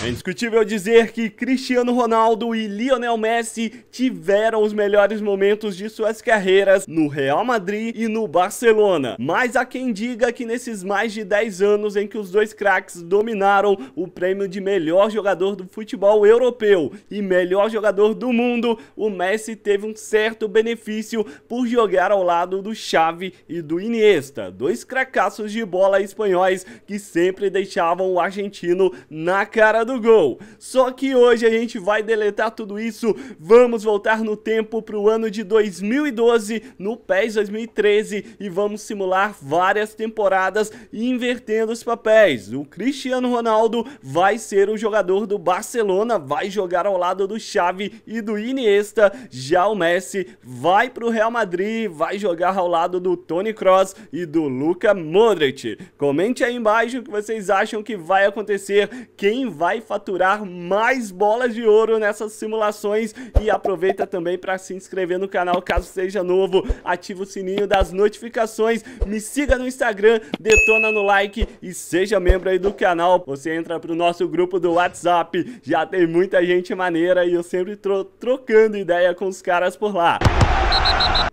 É indiscutível dizer que Cristiano Ronaldo e Lionel Messi tiveram os melhores momentos de suas carreiras no Real Madrid e no Barcelona. Mas há quem diga que nesses mais de 10 anos em que os dois craques dominaram o prêmio de melhor jogador do futebol europeu e melhor jogador do mundo, o Messi teve um certo benefício por jogar ao lado do Xavi e do Iniesta, dois cracaços de bola espanhóis que sempre deixavam o argentino na cara do gol. Só que hoje a gente vai deletar tudo isso, vamos voltar no tempo para o ano de 2012, no PES 2013 e vamos simular várias temporadas invertendo os papéis. O Cristiano Ronaldo vai ser o jogador do Barcelona, vai jogar ao lado do Xavi e do Iniesta, já o Messi vai para o Real Madrid, vai jogar ao lado do Toni Kroos e do Luka Modric. Comente aí embaixo o que vocês acham que vai acontecer, quem vai vai faturar mais bolas de ouro nessas simulações e aproveita também para se inscrever no canal caso seja novo, ativa o sininho das notificações, me siga no Instagram, detona no like e seja membro aí do canal. Você entra pro nosso grupo do WhatsApp, já tem muita gente maneira e eu sempre tô trocando ideia com os caras por lá.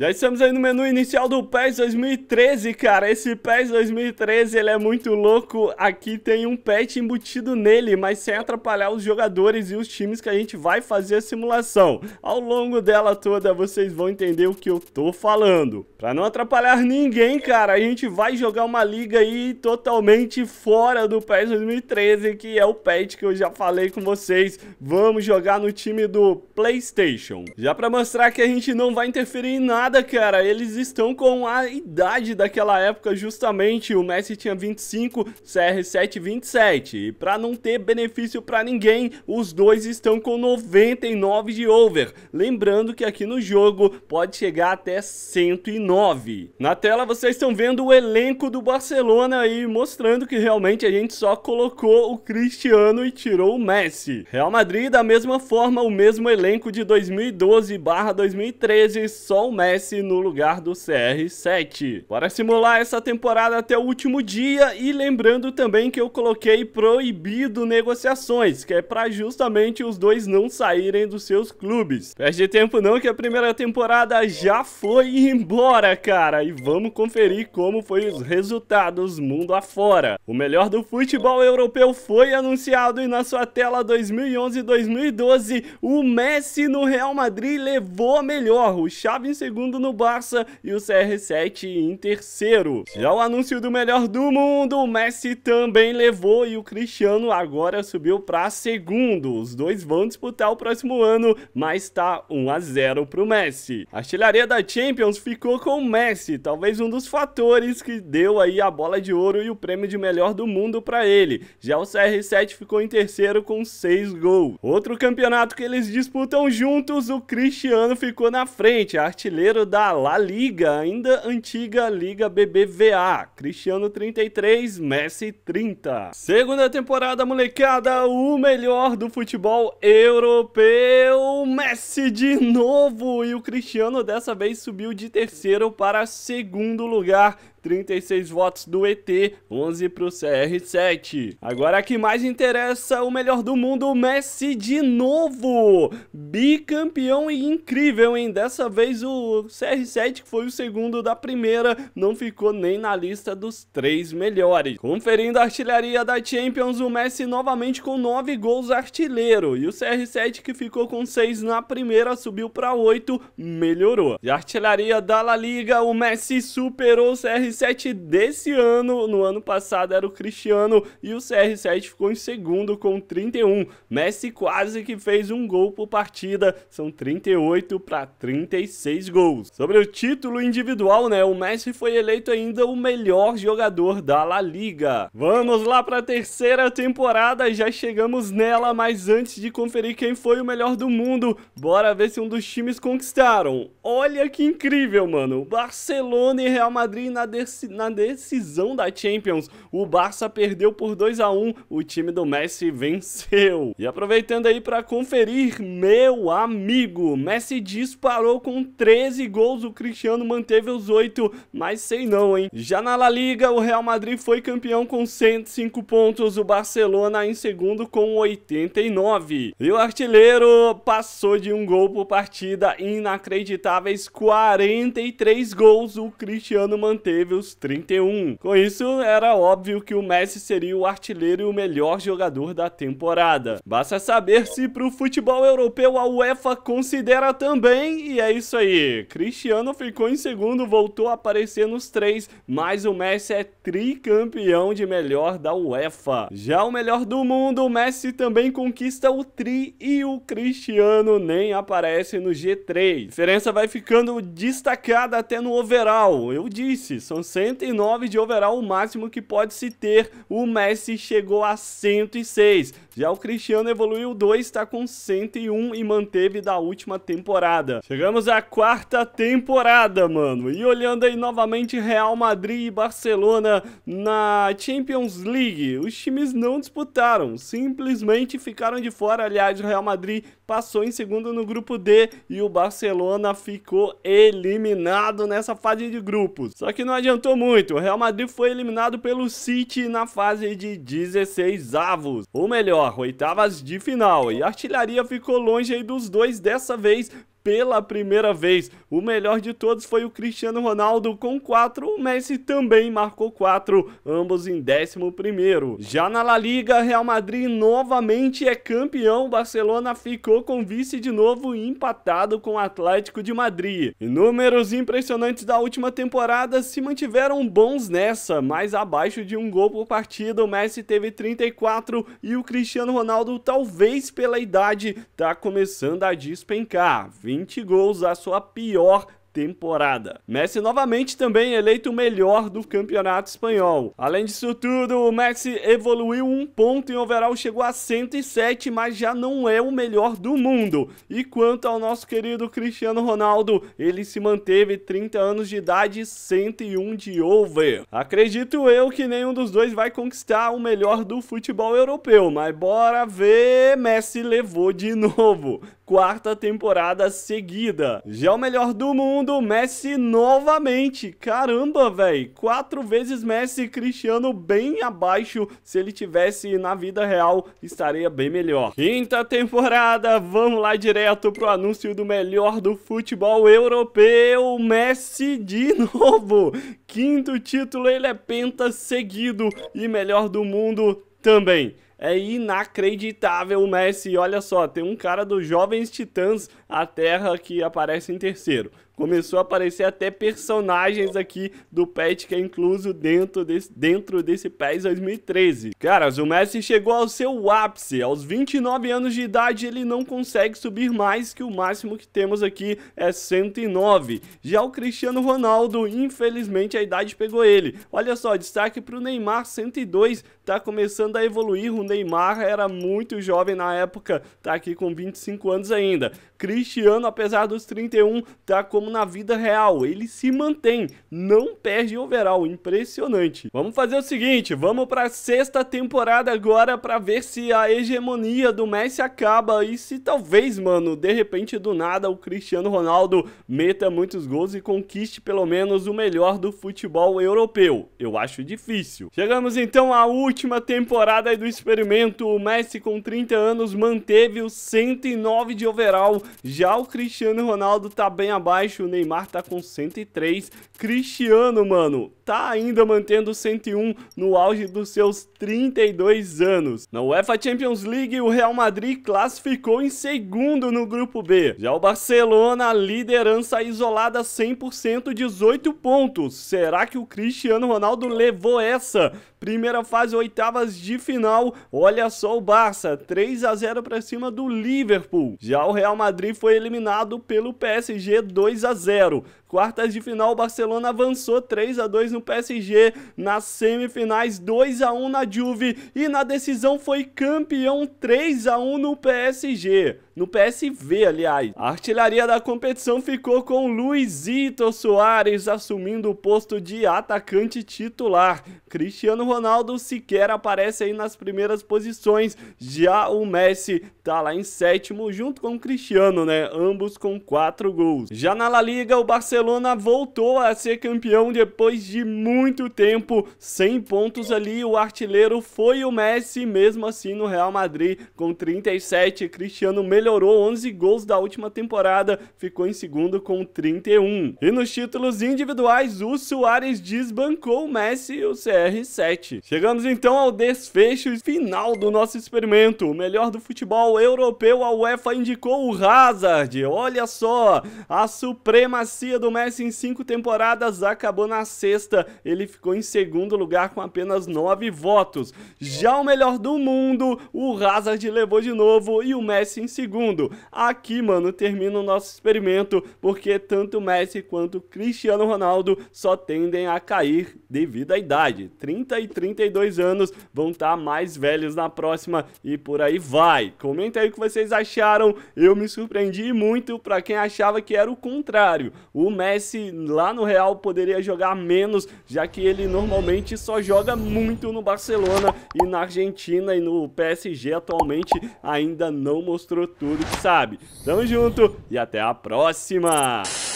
Já estamos aí no menu inicial do PES 2013, cara. Esse PES 2013, ele é muito louco. Aqui tem um pet embutido nele, mas sem atrapalhar os jogadores e os times que a gente vai fazer a simulação. Ao longo dela toda, vocês vão entender o que eu tô falando. Pra não atrapalhar ninguém, cara, a gente vai jogar uma liga aí totalmente fora do PES 2013, que é o pet que eu já falei com vocês. Vamos jogar no time do PlayStation. Já pra mostrar que a gente não vai interferir em nada, nada, cara, eles estão com a idade daquela época justamente. O Messi tinha 25, CR7 27. E para não ter benefício para ninguém, os dois estão com 99 de over. Lembrando que aqui no jogo pode chegar até 109. Na tela vocês estão vendo o elenco do Barcelona aí, mostrando que realmente a gente só colocou o Cristiano e tirou o Messi. Real Madrid, da mesma forma, o mesmo elenco de 2012 barra 2013, só o Messi aparece no lugar do CR7. Para simular essa temporada até o último dia e lembrando também que eu coloquei proibido negociações, que é para justamente os dois não saírem dos seus clubes. Perde tempo não que a primeira temporada já foi embora, cara, e vamos conferir como foi os resultados mundo afora. O melhor do futebol europeu foi anunciado e na sua tela 2011 2012 o Messi no Real Madrid levou a melhor, o Xavi em segundo segundo no Barça e o CR7 em terceiro. Já o anúncio do melhor do mundo, o Messi também levou e o Cristiano agora subiu para segundo. Os dois vão disputar o próximo ano, mas tá 1 a 0 pro Messi. A artilharia da Champions ficou com o Messi, talvez um dos fatores que deu aí a bola de ouro e o prêmio de melhor do mundo para ele. Já o CR7 ficou em terceiro com 6 gols. Outro campeonato que eles disputam juntos, o Cristiano ficou na frente, artilheiro da La Liga, ainda antiga Liga BBVA. Cristiano 33, Messi 30. Segunda temporada, molecada, o melhor do futebol europeu. Messi de novo e o Cristiano dessa vez subiu de terceiro para segundo lugar 36 votos do ET, 11 pro CR7. Agora que mais interessa, o melhor do mundo, o Messi de novo! Bicampeão e incrível, hein? Dessa vez o CR7, que foi o segundo da primeira, não ficou nem na lista dos três melhores. Conferindo a artilharia da Champions, o Messi novamente com 9 gols artilheiro. E o CR7, que ficou com 6 na primeira, subiu para 8, melhorou. E a artilharia da La Liga, o Messi superou o CR7 cr desse ano, no ano passado era o Cristiano e o CR7 ficou em segundo com 31. Messi quase que fez um gol por partida, são 38 para 36 gols. Sobre o título individual, né, o Messi foi eleito ainda o melhor jogador da La Liga. Vamos lá para a terceira temporada, já chegamos nela, mas antes de conferir quem foi o melhor do mundo, bora ver se um dos times conquistaram. Olha que incrível, mano. Barcelona e Real Madrid na na decisão da Champions. O Barça perdeu por 2 a 1 o time do Messi venceu. E aproveitando aí para conferir, meu amigo, Messi disparou com 13 gols, o Cristiano manteve os 8, mas sei não, hein? Já na La Liga, o Real Madrid foi campeão com 105 pontos, o Barcelona em segundo com 89. E o artilheiro passou de um gol por partida, inacreditáveis 43 gols, o Cristiano manteve Devils 31. Com isso, era óbvio que o Messi seria o artilheiro e o melhor jogador da temporada. Basta saber se para o futebol europeu a UEFA considera também, e é isso aí. Cristiano ficou em segundo, voltou a aparecer nos três, mas o Messi é tricampeão de melhor da UEFA. Já o melhor do mundo, o Messi também conquista o tri e o Cristiano nem aparece no G3. A diferença vai ficando destacada até no overall. Eu disse, são 109 então, de overall, o máximo que pode se ter. O Messi chegou a 106. Já o Cristiano evoluiu 2, está com 101 e manteve da última temporada. Chegamos à quarta temporada, mano. E olhando aí novamente Real Madrid e Barcelona na Champions League, os times não disputaram, simplesmente ficaram de fora. Aliás, o Real Madrid passou em segundo no grupo D e o Barcelona ficou eliminado nessa fase de grupos. Só que não adianta adiantou muito. O Real Madrid foi eliminado pelo City na fase de 16 avos, ou melhor, oitavas de final. E a artilharia ficou longe aí dos dois dessa vez pela primeira vez. O melhor de todos foi o Cristiano Ronaldo com 4, o Messi também marcou 4, ambos em 11 Já na La Liga, Real Madrid novamente é campeão, Barcelona ficou com vice de novo empatado com o Atlético de Madrid. números impressionantes da última temporada se mantiveram bons nessa, mas abaixo de um gol por partida, o Messi teve 34 e o Cristiano Ronaldo talvez pela idade tá começando a despencar. 20 gols a sua pior temporada. Messi novamente também eleito o melhor do campeonato espanhol. Além disso tudo, o Messi evoluiu um ponto em overall chegou a 107, mas já não é o melhor do mundo. E quanto ao nosso querido Cristiano Ronaldo, ele se manteve 30 anos de idade, 101 de over. Acredito eu que nenhum dos dois vai conquistar o melhor do futebol europeu, mas bora ver, Messi levou de novo quarta temporada seguida. Já o melhor do mundo, Messi novamente. Caramba, velho. Quatro vezes Messi, Cristiano bem abaixo. Se ele tivesse na vida real, estaria bem melhor. Quinta temporada, vamos lá direto pro anúncio do melhor do futebol europeu, Messi de novo. Quinto título, ele é penta seguido e melhor do mundo também. É inacreditável Messi. Olha só, tem um cara dos Jovens Titãs, a Terra, que aparece em terceiro começou a aparecer até personagens aqui do patch que é incluso dentro desse, dentro desse PES 2013. Caras, o Messi chegou ao seu ápice. Aos 29 anos de idade, ele não consegue subir mais que o máximo que temos aqui é 109. Já o Cristiano Ronaldo, infelizmente, a idade pegou ele. Olha só, destaque para o Neymar 102, tá começando a evoluir. O Neymar era muito jovem na época, tá aqui com 25 anos ainda. Cristiano, apesar dos 31, tá como na vida real. Ele se mantém, não perde overall, impressionante. Vamos fazer o seguinte, vamos para sexta temporada agora para ver se a hegemonia do Messi acaba e se talvez, mano, de repente do nada o Cristiano Ronaldo meta muitos gols e conquiste pelo menos o melhor do futebol europeu. Eu acho difícil. Chegamos então à última temporada do experimento. O Messi com 30 anos manteve o 109 de overall já o Cristiano Ronaldo tá bem abaixo, o Neymar tá com 103. Cristiano, mano, está ainda mantendo 101 no auge dos seus 32 anos. Na UEFA Champions League, o Real Madrid classificou em segundo no grupo B. Já o Barcelona, liderança isolada 100%, 18 pontos. Será que o Cristiano Ronaldo levou essa? Primeira fase, oitavas de final. Olha só o Barça, 3 a 0 para cima do Liverpool. Já o Real Madrid foi eliminado pelo PSG 2 a 0. Quartas de final, o Barcelona avançou 3 a 2 no PSG. Nas semifinais, 2 a 1 na Juve. E na decisão foi campeão 3 a 1 no PSG no PSV, aliás. A artilharia da competição ficou com Luizito Soares assumindo o posto de atacante titular. Cristiano Ronaldo sequer aparece aí nas primeiras posições, já o Messi tá lá em sétimo junto com o Cristiano, né? Ambos com quatro gols. Já na La Liga, o Barcelona voltou a ser campeão depois de muito tempo, 100 pontos ali, o artilheiro foi o Messi, mesmo assim no Real Madrid com 37, Cristiano melhorou melhorou 11 gols da última temporada, ficou em segundo com 31. E nos títulos individuais, o Soares desbancou o Messi e o CR7. Chegamos então ao desfecho final do nosso experimento. O melhor do futebol europeu, a UEFA indicou o Hazard. Olha só, a supremacia do Messi em cinco temporadas acabou na sexta. Ele ficou em segundo lugar com apenas nove votos. Já o melhor do mundo, o Hazard levou de novo e o Messi em segundo segundo. Aqui, mano, termina o nosso experimento, porque tanto Messi quanto Cristiano Ronaldo só tendem a cair devido à idade. 30 e 32 anos vão estar tá mais velhos na próxima e por aí vai. Comenta aí o que vocês acharam. Eu me surpreendi muito para quem achava que era o contrário. O Messi lá no Real poderia jogar menos, já que ele normalmente só joga muito no Barcelona e na Argentina e no PSG atualmente ainda não mostrou tudo tudo que sabe. Tamo junto e até a próxima!